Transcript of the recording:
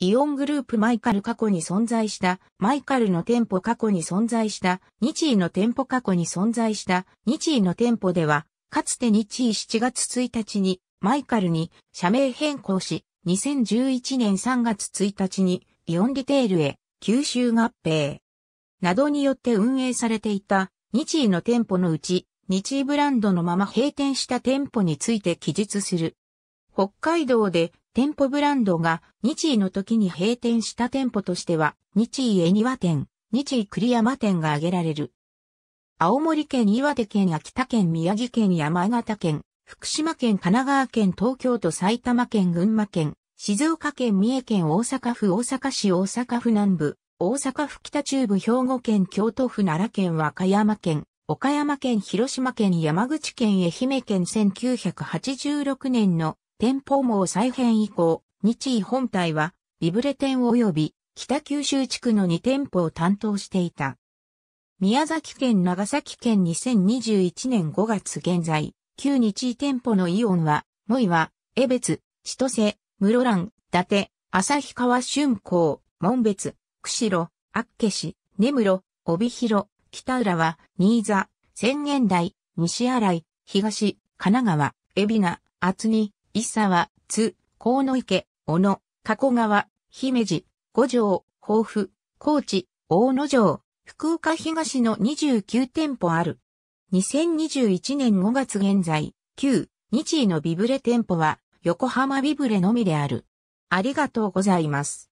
イオングループマイカル過去に存在した、マイカルの店舗過去に存在した、日位の店舗過去に存在した、日位の店舗では、かつて日位7月1日に、マイカルに社名変更し、2011年3月1日に、イオンリテールへ、吸収合併、などによって運営されていた、日位の店舗のうち、日位ブランドのまま閉店した店舗について記述する北海道で店舗ブランドが日位の時に閉店した店舗としては、日位恵庭店、日位栗山店が挙げられる。青森県、岩手県、秋田県、宮城県、山形県、福島県、神奈川県、東京都、埼玉県、群馬県、静岡県、三重県、大阪府、大阪市、大阪府南部、大阪府北中部、兵庫県、京都府、奈良県、和歌山県、岡山県、広島県、山口県、愛媛県、1986年の店舗網再編以降、日医本体は、ビブレ店及び北九州地区の2店舗を担当していた。宮崎県長崎県2021年5月現在、旧日医店舗のイオンは、は、エ江別、千歳、室蘭、伊達、旭川春港、門別、釧路、厚岸、根室、帯広、北浦和、新座、千元台、西新井、東、神奈川、海老名、厚木、伊沢、津、河野池、小野、加古川、姫路、五条、豊富、高知、大野城、福岡東の29店舗ある。2021年5月現在、旧、日井のビブレ店舗は、横浜ビブレのみである。ありがとうございます。